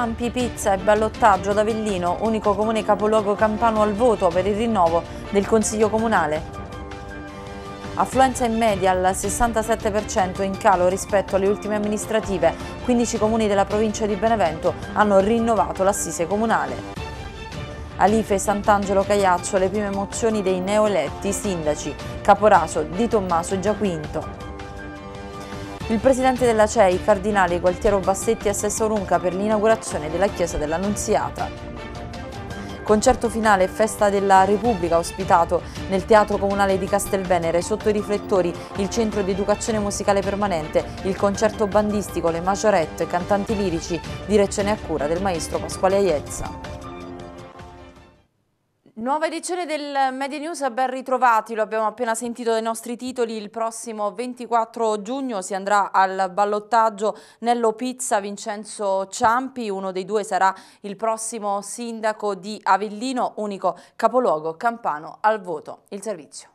Ciampi, Pizza e Ballottaggio ad Avellino, unico comune capoluogo campano al voto per il rinnovo del Consiglio Comunale. Affluenza in media al 67% in calo rispetto alle ultime amministrative. 15 comuni della provincia di Benevento hanno rinnovato l'assise comunale. Alife, Sant'Angelo, Cagliaccio, le prime mozioni dei neoeletti sindaci, Caporaso, Di Tommaso e Giaquinto. Il presidente della CEI, cardinale Gualtiero Bassetti, assessa Runca per l'inaugurazione della chiesa dell'Annunziata. Concerto finale e festa della Repubblica ospitato nel Teatro Comunale di Castelvenere, sotto i riflettori il Centro di Educazione Musicale Permanente, il concerto bandistico, le majorette, cantanti lirici, direzione a cura del maestro Pasquale Aiezza. Nuova edizione del Media News, ben ritrovati, lo abbiamo appena sentito dai nostri titoli, il prossimo 24 giugno si andrà al ballottaggio Nello Pizza Vincenzo Ciampi, uno dei due sarà il prossimo sindaco di Avellino, unico capoluogo campano al voto. Il servizio.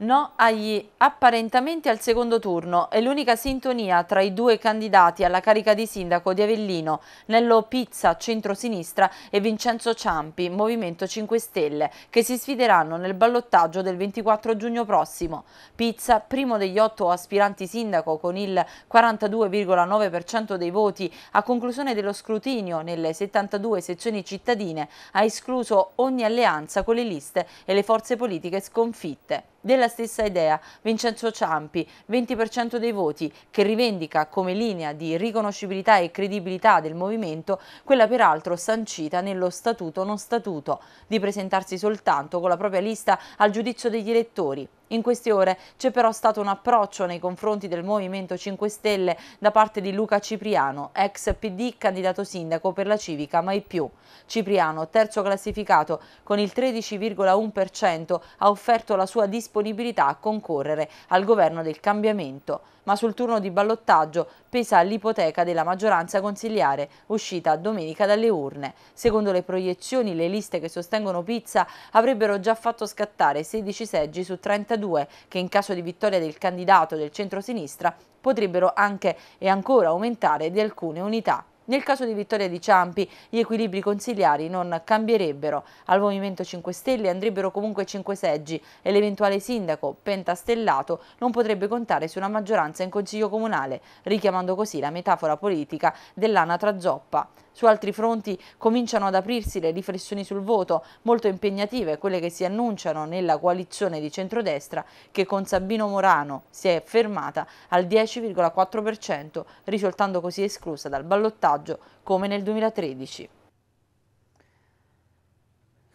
No agli apparentamenti al secondo turno è l'unica sintonia tra i due candidati alla carica di sindaco di Avellino, Nello Pizza centrosinistra e Vincenzo Ciampi, Movimento 5 Stelle, che si sfideranno nel ballottaggio del 24 giugno prossimo. Pizza, primo degli otto aspiranti sindaco con il 42,9% dei voti a conclusione dello scrutinio nelle 72 sezioni cittadine, ha escluso ogni alleanza con le liste e le forze politiche sconfitte. Della stessa idea Vincenzo Ciampi, 20% dei voti, che rivendica come linea di riconoscibilità e credibilità del movimento quella peraltro sancita nello statuto non statuto, di presentarsi soltanto con la propria lista al giudizio degli elettori. In queste ore c'è però stato un approccio nei confronti del Movimento 5 Stelle da parte di Luca Cipriano, ex PD candidato sindaco per la civica Mai Più. Cipriano, terzo classificato con il 13,1%, ha offerto la sua disponibilità a concorrere al governo del cambiamento ma sul turno di ballottaggio pesa l'ipoteca della maggioranza consigliare, uscita domenica dalle urne. Secondo le proiezioni, le liste che sostengono Pizza avrebbero già fatto scattare 16 seggi su 32, che in caso di vittoria del candidato del centro-sinistra potrebbero anche e ancora aumentare di alcune unità. Nel caso di vittoria di Ciampi, gli equilibri consigliari non cambierebbero. Al Movimento 5 Stelle andrebbero comunque 5 seggi e l'eventuale sindaco, pentastellato, non potrebbe contare su una maggioranza in Consiglio Comunale, richiamando così la metafora politica dell'anatra zoppa. Su altri fronti cominciano ad aprirsi le riflessioni sul voto, molto impegnative quelle che si annunciano nella coalizione di centrodestra che con Sabino Morano si è fermata al 10,4%, risultando così esclusa dal ballottaggio come nel 2013.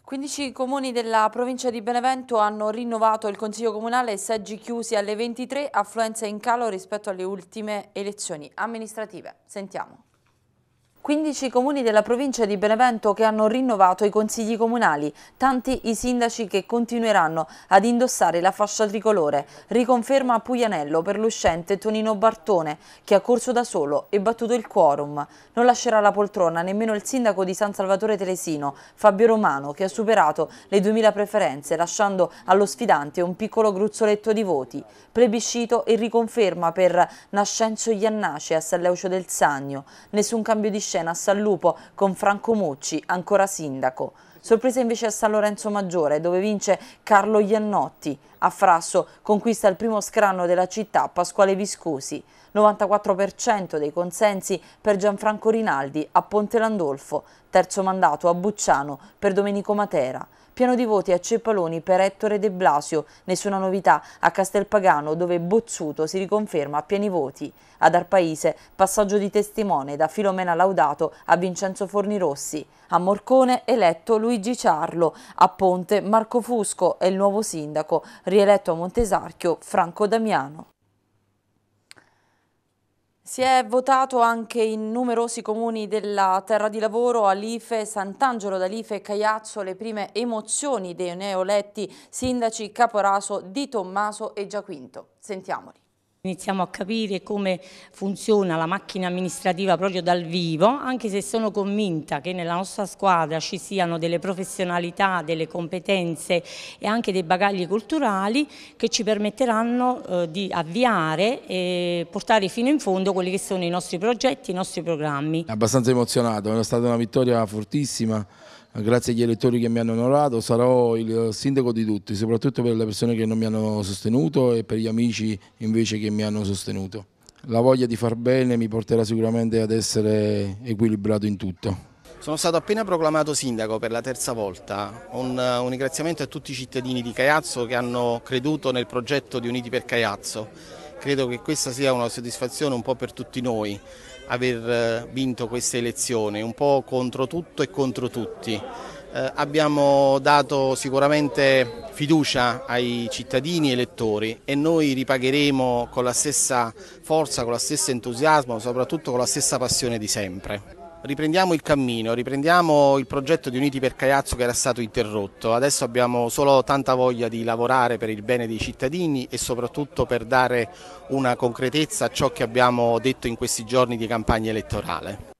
15 comuni della provincia di Benevento hanno rinnovato il Consiglio Comunale seggi chiusi alle 23, affluenza in calo rispetto alle ultime elezioni amministrative. Sentiamo. 15 comuni della provincia di Benevento che hanno rinnovato i consigli comunali, tanti i sindaci che continueranno ad indossare la fascia tricolore, riconferma Puglianello per l'uscente Tonino Bartone che ha corso da solo e battuto il quorum. Non lascerà la poltrona nemmeno il sindaco di San Salvatore Telesino, Fabio Romano, che ha superato le 2000 preferenze lasciando allo sfidante un piccolo gruzzoletto di voti. Plebiscito e riconferma per Nascenzo Iannace a San Leucio del Sannio. Nessun cambio di scelta scena a San Lupo con Franco Mucci, ancora sindaco. Sorpresa invece a San Lorenzo Maggiore dove vince Carlo Iannotti. A Frasso conquista il primo scranno della città Pasquale Viscosi. 94% dei consensi per Gianfranco Rinaldi a Ponte Landolfo. Terzo mandato a Bucciano per Domenico Matera. Piano di voti a Cepaloni per Ettore De Blasio, nessuna novità a Castelpagano dove Bozzuto si riconferma a pieni voti. Ad Arpaise passaggio di testimone da Filomena Laudato a Vincenzo Fornirossi. A Morcone eletto Luigi Ciarlo, a Ponte Marco Fusco e il nuovo sindaco, rieletto a Montesarchio Franco Damiano. Si è votato anche in numerosi comuni della terra di lavoro, Alife, Sant'Angelo d'Alife e Caiazzo, le prime emozioni dei neoletti sindaci Caporaso, Di Tommaso e Giaquinto. Sentiamoli. Iniziamo a capire come funziona la macchina amministrativa proprio dal vivo, anche se sono convinta che nella nostra squadra ci siano delle professionalità, delle competenze e anche dei bagagli culturali che ci permetteranno eh, di avviare e portare fino in fondo quelli che sono i nostri progetti, i nostri programmi. Abbastanza emozionato, è stata una vittoria fortissima grazie agli elettori che mi hanno onorato, sarò il sindaco di tutti, soprattutto per le persone che non mi hanno sostenuto e per gli amici invece che mi hanno sostenuto. La voglia di far bene mi porterà sicuramente ad essere equilibrato in tutto. Sono stato appena proclamato sindaco per la terza volta, un, un ringraziamento a tutti i cittadini di Caiazzo che hanno creduto nel progetto di Uniti per Caiazzo. Credo che questa sia una soddisfazione un po' per tutti noi aver eh, vinto queste elezioni, un po' contro tutto e contro tutti. Eh, abbiamo dato sicuramente fiducia ai cittadini elettori e noi ripagheremo con la stessa forza, con lo stesso entusiasmo, soprattutto con la stessa passione di sempre riprendiamo il cammino, riprendiamo il progetto di Uniti per Caiazzo che era stato interrotto. Adesso abbiamo solo tanta voglia di lavorare per il bene dei cittadini e soprattutto per dare una concretezza a ciò che abbiamo detto in questi giorni di campagna elettorale.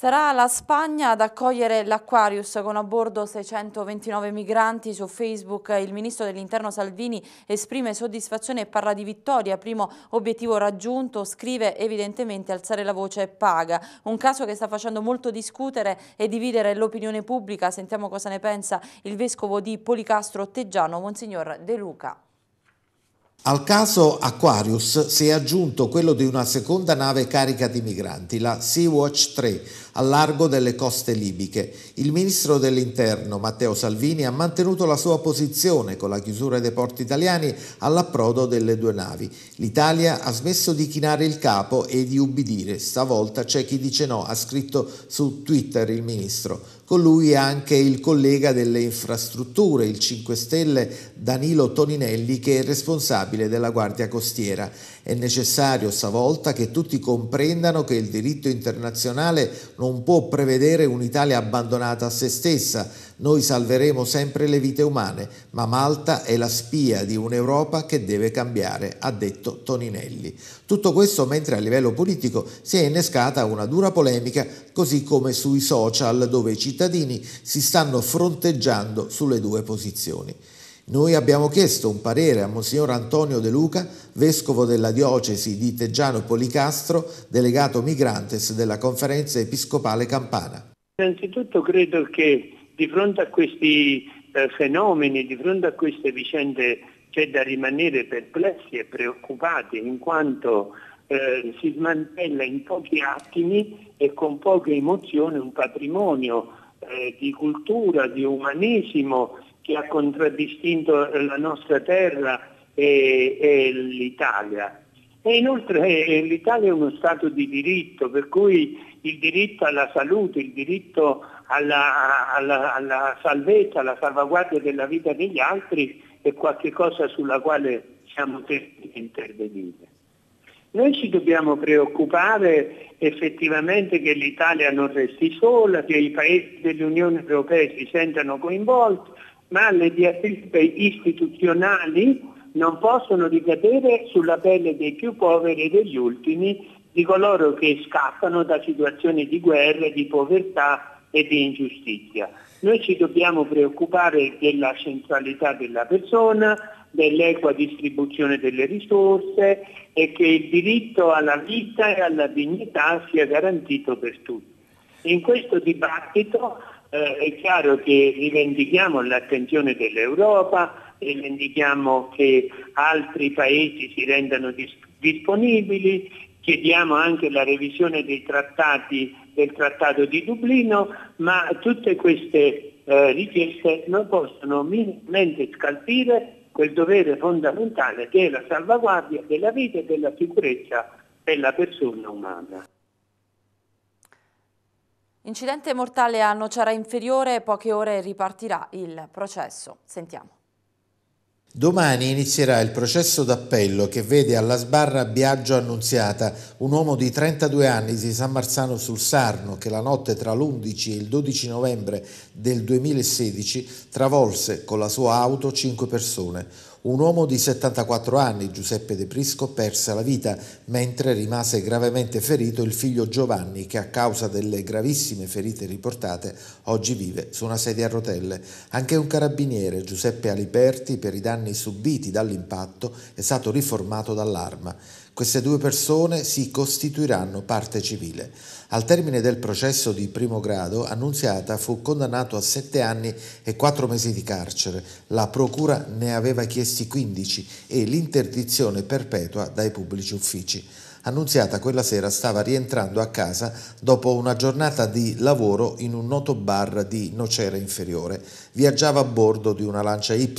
Sarà la Spagna ad accogliere l'Aquarius con a bordo 629 migranti. Su Facebook il ministro dell'interno Salvini esprime soddisfazione e parla di vittoria, primo obiettivo raggiunto, scrive evidentemente alzare la voce e paga. Un caso che sta facendo molto discutere e dividere l'opinione pubblica. Sentiamo cosa ne pensa il vescovo di Policastro Teggiano, Monsignor De Luca. Al caso Aquarius si è aggiunto quello di una seconda nave carica di migranti, la Sea-Watch 3, al largo delle coste libiche. Il ministro dell'Interno Matteo Salvini ha mantenuto la sua posizione con la chiusura dei porti italiani all'approdo delle due navi. L'Italia ha smesso di chinare il capo e di ubbidire. Stavolta c'è chi dice no, ha scritto su Twitter il ministro. Con lui è anche il collega delle infrastrutture, il 5 Stelle Danilo Toninelli, che è responsabile della Guardia Costiera. È necessario stavolta che tutti comprendano che il diritto internazionale non può prevedere un'Italia abbandonata a se stessa. Noi salveremo sempre le vite umane, ma Malta è la spia di un'Europa che deve cambiare, ha detto Toninelli. Tutto questo mentre a livello politico si è innescata una dura polemica, così come sui social dove i cittadini si stanno fronteggiando sulle due posizioni. Noi abbiamo chiesto un parere a Monsignor Antonio De Luca, vescovo della diocesi di Teggiano Policastro, delegato migrantes della conferenza episcopale campana. Innanzitutto credo che di fronte a questi eh, fenomeni, di fronte a queste vicende c'è da rimanere perplessi e preoccupati in quanto eh, si smantella in pochi attimi e con poche emozioni un patrimonio eh, di cultura, di umanesimo che ha contraddistinto la nostra terra e, e l'Italia. E inoltre eh, l'Italia è uno Stato di diritto, per cui il diritto alla salute, il diritto alla, alla, alla salvezza, alla salvaguardia della vita degli altri è qualcosa sulla quale siamo tenuti a intervenire. Noi ci dobbiamo preoccupare effettivamente che l'Italia non resti sola, che i paesi dell'Unione Europea si sentano coinvolti, ma le diatribe istituzionali non possono ricadere sulla pelle dei più poveri e degli ultimi, di coloro che scappano da situazioni di guerra, di povertà e di ingiustizia. Noi ci dobbiamo preoccupare della centralità della persona, dell'equa distribuzione delle risorse e che il diritto alla vita e alla dignità sia garantito per tutti. In questo dibattito eh, è chiaro che rivendichiamo l'attenzione dell'Europa, rivendichiamo che altri paesi si rendano dis disponibili, chiediamo anche la revisione dei trattati, del Trattato di Dublino, ma tutte queste eh, richieste non possono minimamente scalpire quel dovere fondamentale che è la salvaguardia della vita e della sicurezza della persona umana. Incidente mortale a Nociara Inferiore, poche ore ripartirà il processo. Sentiamo. Domani inizierà il processo d'appello che vede alla sbarra Biagio Annunziata, un uomo di 32 anni di San Marzano sul Sarno che la notte tra l'11 e il 12 novembre del 2016 travolse con la sua auto 5 persone. Un uomo di 74 anni, Giuseppe De Prisco, perse la vita, mentre rimase gravemente ferito il figlio Giovanni, che a causa delle gravissime ferite riportate oggi vive su una sedia a rotelle. Anche un carabiniere, Giuseppe Aliperti, per i danni subiti dall'impatto, è stato riformato dall'arma. Queste due persone si costituiranno parte civile. Al termine del processo di primo grado, Annunziata fu condannato a sette anni e quattro mesi di carcere. La procura ne aveva chiesti 15 e l'interdizione perpetua dai pubblici uffici. Annunziata quella sera stava rientrando a casa dopo una giornata di lavoro in un noto bar di Nocera Inferiore. Viaggiava a bordo di una lancia Y,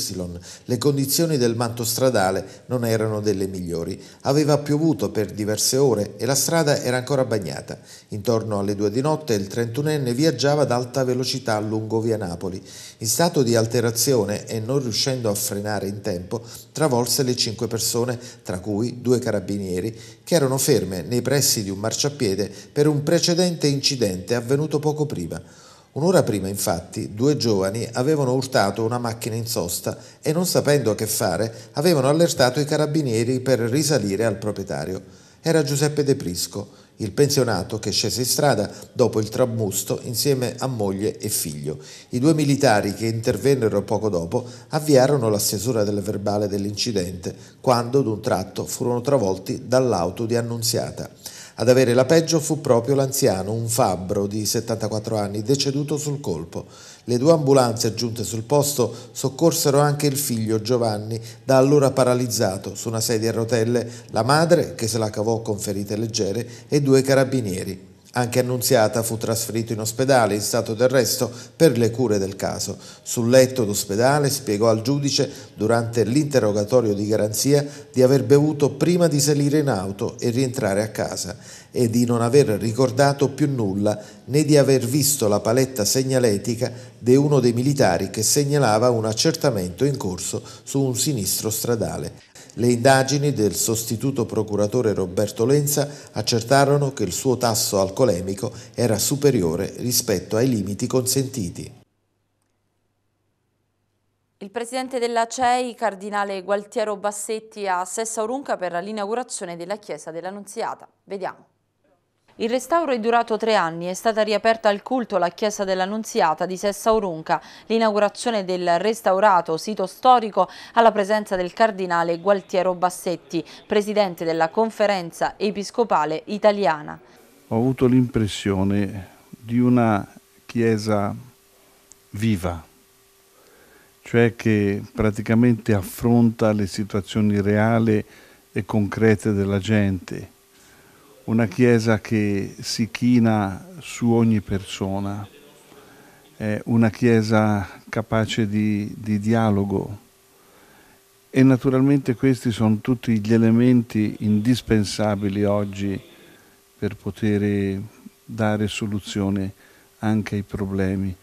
le condizioni del manto stradale non erano delle migliori, aveva piovuto per diverse ore e la strada era ancora bagnata. Intorno alle due di notte il 31enne viaggiava ad alta velocità lungo via Napoli. In stato di alterazione e non riuscendo a frenare in tempo, travolse le cinque persone, tra cui due carabinieri, che erano ferme nei pressi di un marciapiede per un precedente incidente avvenuto poco prima. Un'ora prima, infatti, due giovani avevano urtato una macchina in sosta e non sapendo che fare avevano allertato i carabinieri per risalire al proprietario. Era Giuseppe De Prisco, il pensionato che scese in strada dopo il trambusto insieme a moglie e figlio. I due militari che intervennero poco dopo avviarono la stesura del verbale dell'incidente, quando d'un tratto furono travolti dall'auto di Annunziata. Ad avere la peggio fu proprio l'anziano, un fabbro di 74 anni, deceduto sul colpo. Le due ambulanze giunte sul posto soccorsero anche il figlio Giovanni, da allora paralizzato su una sedia a rotelle, la madre che se la cavò con ferite leggere e due carabinieri. Anche Annunziata fu trasferito in ospedale in stato d'arresto per le cure del caso. Sul letto d'ospedale spiegò al giudice durante l'interrogatorio di garanzia di aver bevuto prima di salire in auto e rientrare a casa e di non aver ricordato più nulla né di aver visto la paletta segnaletica di uno dei militari che segnalava un accertamento in corso su un sinistro stradale. Le indagini del sostituto procuratore Roberto Lenza accertarono che il suo tasso alcolemico era superiore rispetto ai limiti consentiti. Il presidente della CEI, cardinale Gualtiero Bassetti, a Sessa Orunca per l'inaugurazione della chiesa dell'Annunziata. Vediamo. Il restauro è durato tre anni, è stata riaperta al culto la chiesa dell'Annunziata di Sessa Orunca. L'inaugurazione del restaurato sito storico alla presenza del cardinale Gualtiero Bassetti, presidente della conferenza episcopale italiana. Ho avuto l'impressione di una chiesa viva, cioè che praticamente affronta le situazioni reali e concrete della gente una Chiesa che si china su ogni persona, è una Chiesa capace di, di dialogo e naturalmente questi sono tutti gli elementi indispensabili oggi per poter dare soluzione anche ai problemi.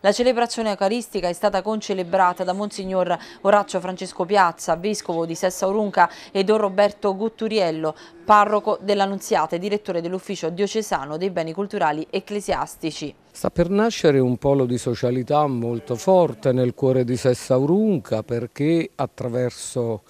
La celebrazione eucaristica è stata concelebrata da Monsignor Orazio Francesco Piazza, vescovo di Sessa Urunca e Don Roberto Gutturiello, parroco dell'Annunziata e direttore dell'ufficio diocesano dei beni culturali ecclesiastici. Sta per nascere un polo di socialità molto forte nel cuore di Sessa Urunca perché attraverso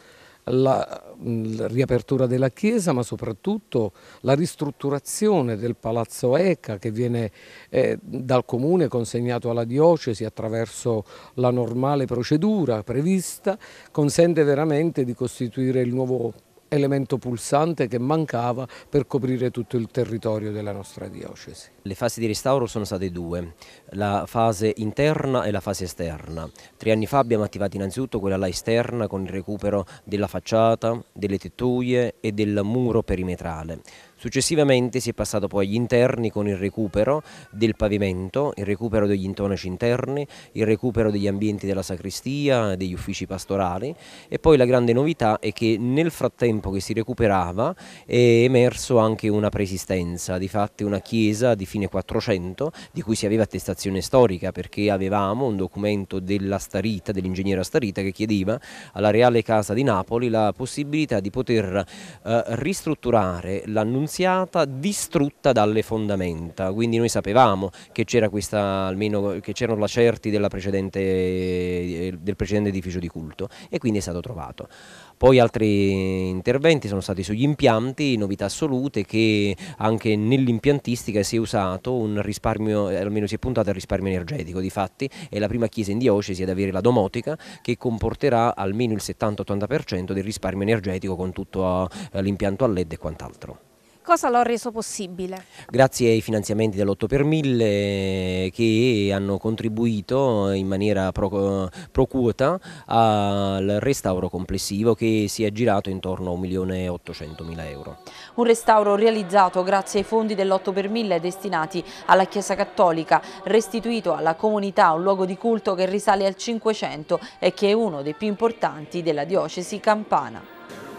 la, mm, la riapertura della chiesa ma soprattutto la ristrutturazione del palazzo ECA che viene eh, dal comune consegnato alla diocesi attraverso la normale procedura prevista consente veramente di costituire il nuovo elemento pulsante che mancava per coprire tutto il territorio della nostra diocesi. Le fasi di restauro sono state due, la fase interna e la fase esterna. Tre anni fa abbiamo attivato innanzitutto quella là esterna con il recupero della facciata, delle tettoie e del muro perimetrale. Successivamente si è passato poi agli interni con il recupero del pavimento, il recupero degli intonaci interni, il recupero degli ambienti della sacrestia, degli uffici pastorali e poi la grande novità è che nel frattempo che si recuperava è emerso anche una preesistenza, di fatto una chiesa di fine 400 di cui si aveva attestazione storica perché avevamo un documento della Starita, dell'ingegnere Starita che chiedeva alla Reale Casa di Napoli la possibilità di poter eh, ristrutturare l'annunziazione stanziata distrutta dalle fondamenta, quindi noi sapevamo che c'erano lacerti precedente, eh, del precedente edificio di culto e quindi è stato trovato. Poi altri interventi sono stati sugli impianti, novità assolute che anche nell'impiantistica si è usato un risparmio, almeno si è puntato al risparmio energetico, di fatti è la prima chiesa in diocesi ad avere la domotica che comporterà almeno il 70-80% del risparmio energetico con tutto eh, l'impianto a LED e quant'altro. Cosa l'ho reso possibile? Grazie ai finanziamenti dell'8 per 1000 che hanno contribuito in maniera pro, pro quota al restauro complessivo che si è girato intorno a 1.800.000 euro. Un restauro realizzato grazie ai fondi dell'8 per 1000 destinati alla Chiesa Cattolica, restituito alla comunità un luogo di culto che risale al 500 e che è uno dei più importanti della diocesi campana.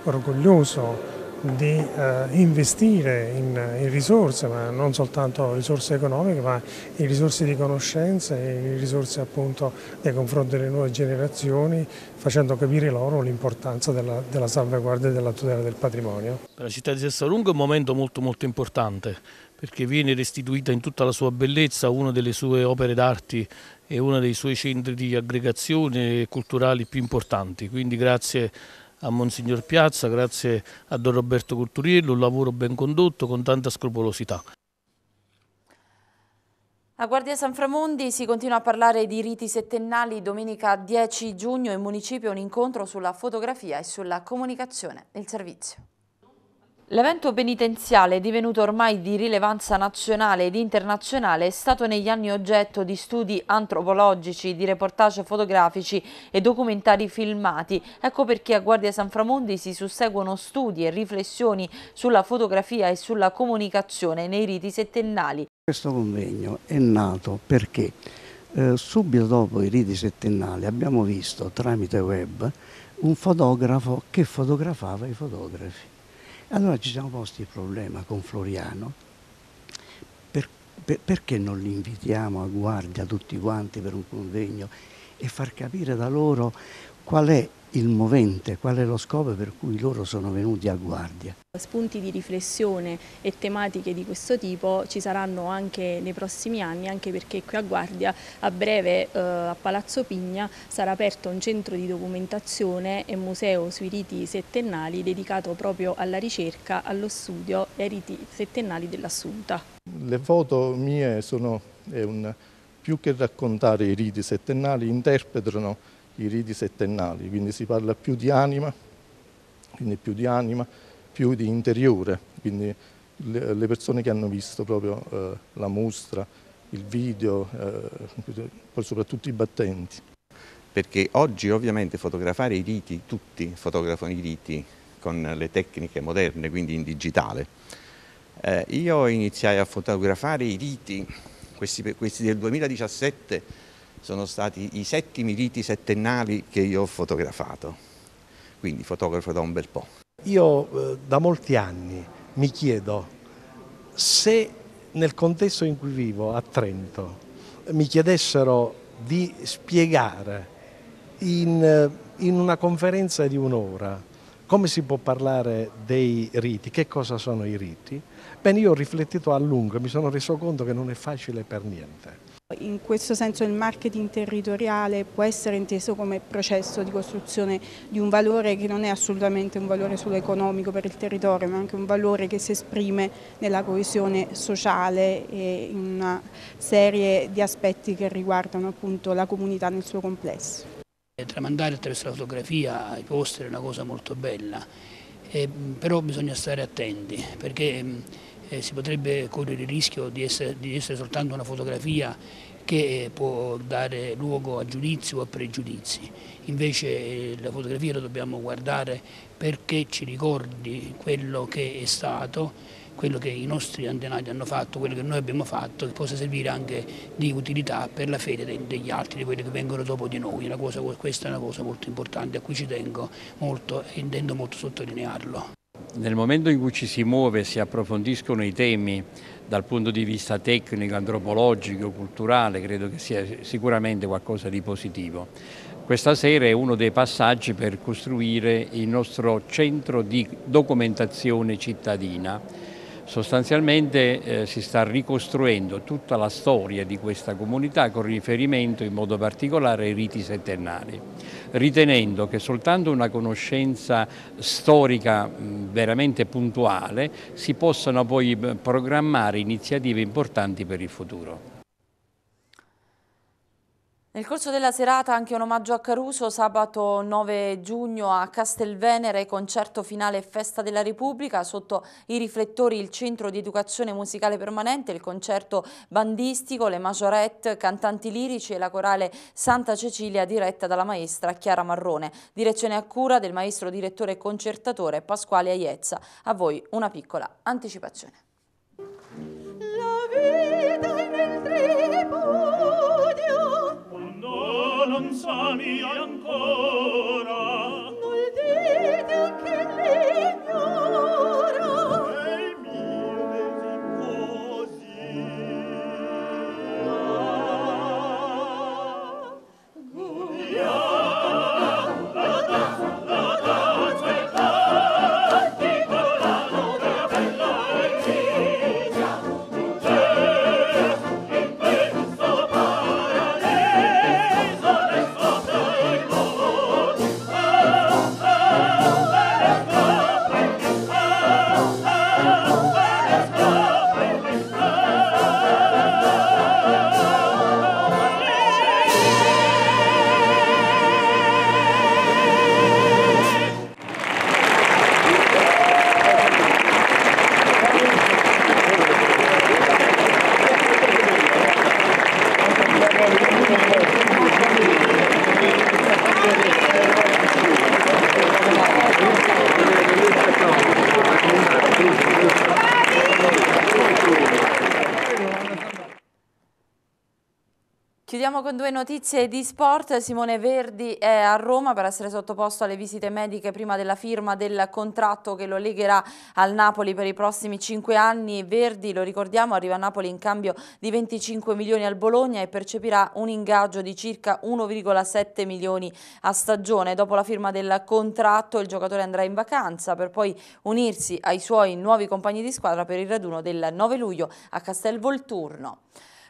Orgoglioso di eh, investire in, in, risorse, ma non soltanto risorse economiche, ma in risorse di conoscenza e in risorse appunto nei confronti delle nuove generazioni, facendo capire loro l'importanza della, della, salvaguardia e della tutela del patrimonio. Per la città di Sessalunga è un momento molto molto importante perché viene restituita in tutta la sua bellezza una delle sue opere d'arte e uno dei suoi centri di aggregazione culturali più importanti, quindi grazie a a Monsignor Piazza, grazie a Don Roberto Curturiello, un lavoro ben condotto con tanta scrupolosità. A Guardia San Framondi si continua a parlare di riti settennali. Domenica 10 giugno in municipio un incontro sulla fotografia e sulla comunicazione. Il servizio. L'evento penitenziale, divenuto ormai di rilevanza nazionale ed internazionale, è stato negli anni oggetto di studi antropologici, di reportage fotografici e documentari filmati. Ecco perché a Guardia San Framondi si susseguono studi e riflessioni sulla fotografia e sulla comunicazione nei riti settennali. Questo convegno è nato perché eh, subito dopo i riti settennali abbiamo visto tramite web un fotografo che fotografava i fotografi allora ci siamo posti il problema con Floriano, per, per, perché non li invitiamo a guardia tutti quanti per un convegno e far capire da loro qual è il movente, qual è lo scopo per cui loro sono venuti a guardia. Spunti di riflessione e tematiche di questo tipo ci saranno anche nei prossimi anni, anche perché qui a Guardia a breve eh, a Palazzo Pigna sarà aperto un centro di documentazione e museo sui riti settennali dedicato proprio alla ricerca, allo studio e ai riti settennali dell'Assunta. Le foto mie sono, un, più che raccontare i riti settennali, interpretano i riti settennali, quindi si parla più di anima, quindi più di anima, più di interiore, quindi le persone che hanno visto proprio eh, la mostra, il video, eh, poi soprattutto i battenti. Perché oggi ovviamente fotografare i riti, tutti fotografano i riti con le tecniche moderne, quindi in digitale. Eh, io iniziai a fotografare i riti, questi, questi del 2017, sono stati i settimi riti settennali che io ho fotografato, quindi fotografo da un bel po'. Io eh, da molti anni mi chiedo se nel contesto in cui vivo, a Trento, mi chiedessero di spiegare in, eh, in una conferenza di un'ora come si può parlare dei riti, che cosa sono i riti, bene io ho riflettuto a lungo e mi sono reso conto che non è facile per niente. In questo senso il marketing territoriale può essere inteso come processo di costruzione di un valore che non è assolutamente un valore solo economico per il territorio, ma anche un valore che si esprime nella coesione sociale e in una serie di aspetti che riguardano appunto la comunità nel suo complesso. Eh, tramandare attraverso la fotografia i poster è una cosa molto bella, eh, però bisogna stare attenti perché eh, si potrebbe correre il rischio di essere, di essere soltanto una fotografia che eh, può dare luogo a giudizi o a pregiudizi. Invece eh, la fotografia la dobbiamo guardare perché ci ricordi quello che è stato, quello che i nostri antenati hanno fatto, quello che noi abbiamo fatto, che possa servire anche di utilità per la fede degli altri, di quelli che vengono dopo di noi. Cosa, questa è una cosa molto importante a cui ci tengo molto e intendo molto sottolinearlo nel momento in cui ci si muove e si approfondiscono i temi dal punto di vista tecnico, antropologico, culturale, credo che sia sicuramente qualcosa di positivo. Questa sera è uno dei passaggi per costruire il nostro centro di documentazione cittadina Sostanzialmente eh, si sta ricostruendo tutta la storia di questa comunità con riferimento in modo particolare ai riti settennali, ritenendo che soltanto una conoscenza storica mh, veramente puntuale si possano poi programmare iniziative importanti per il futuro. Nel corso della serata anche un omaggio a Caruso, sabato 9 giugno a Castelvenere, concerto finale festa della Repubblica, sotto i riflettori il centro di educazione musicale permanente, il concerto bandistico, le majorette, cantanti lirici e la corale Santa Cecilia diretta dalla maestra Chiara Marrone, direzione a cura del maestro direttore e concertatore Pasquale Aiezza. A voi una piccola anticipazione. La vita Non sa mi ancora Chiudiamo con due notizie di sport. Simone Verdi è a Roma per essere sottoposto alle visite mediche prima della firma del contratto che lo legherà al Napoli per i prossimi cinque anni. Verdi, lo ricordiamo, arriva a Napoli in cambio di 25 milioni al Bologna e percepirà un ingaggio di circa 1,7 milioni a stagione. Dopo la firma del contratto il giocatore andrà in vacanza per poi unirsi ai suoi nuovi compagni di squadra per il raduno del 9 luglio a Castel Castelvolturno.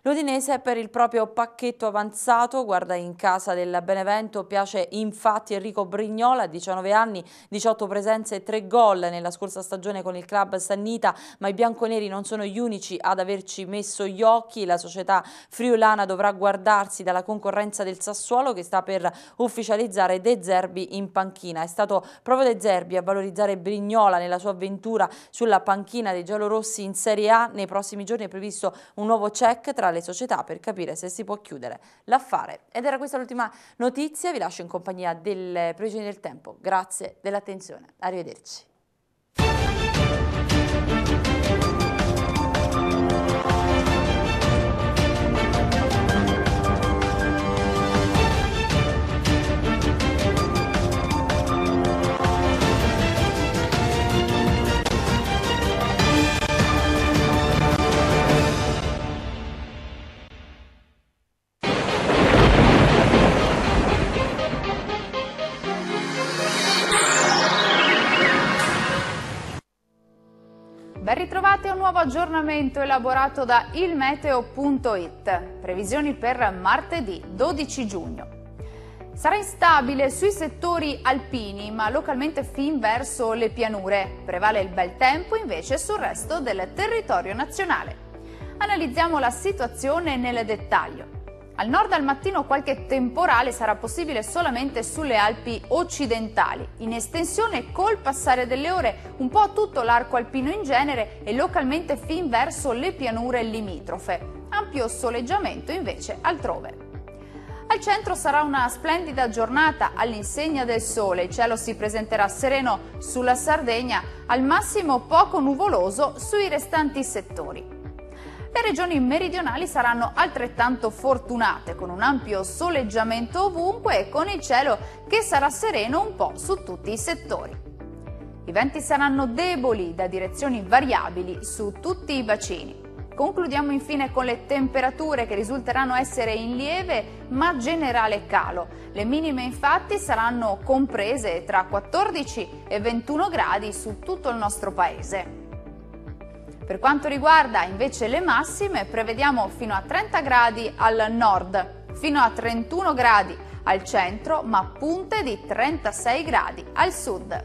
L'Udinese per il proprio pacchetto avanzato guarda in casa del Benevento, piace infatti Enrico Brignola, 19 anni, 18 presenze e 3 gol nella scorsa stagione con il club Sannita, ma i bianconeri non sono gli unici ad averci messo gli occhi, la società friulana dovrà guardarsi dalla concorrenza del Sassuolo che sta per ufficializzare De Zerbi in panchina. È stato proprio De Zerbi a valorizzare Brignola nella sua avventura sulla panchina dei giallorossi in Serie A. Nei prossimi giorni è previsto un nuovo check tra le società per capire se si può chiudere l'affare. Ed era questa l'ultima notizia, vi lascio in compagnia delle previsioni del tempo. Grazie dell'attenzione, arrivederci. Ben ritrovati a un nuovo aggiornamento elaborato da ilmeteo.it. Previsioni per martedì 12 giugno. Sarà instabile sui settori alpini, ma localmente fin verso le pianure. Prevale il bel tempo invece sul resto del territorio nazionale. Analizziamo la situazione nel dettaglio. Al nord al mattino qualche temporale sarà possibile solamente sulle Alpi occidentali, in estensione col passare delle ore un po' a tutto l'arco alpino in genere e localmente fin verso le pianure limitrofe. Ampio soleggiamento invece altrove. Al centro sarà una splendida giornata all'insegna del sole, il cielo si presenterà sereno sulla Sardegna, al massimo poco nuvoloso sui restanti settori. Le regioni meridionali saranno altrettanto fortunate, con un ampio soleggiamento ovunque e con il cielo che sarà sereno un po' su tutti i settori. I venti saranno deboli da direzioni variabili su tutti i bacini. Concludiamo infine con le temperature che risulteranno essere in lieve ma generale calo. Le minime infatti saranno comprese tra 14 e 21 gradi su tutto il nostro paese. Per quanto riguarda invece le massime, prevediamo fino a 30 gradi al nord, fino a 31 gradi al centro, ma punte di 36 gradi al sud.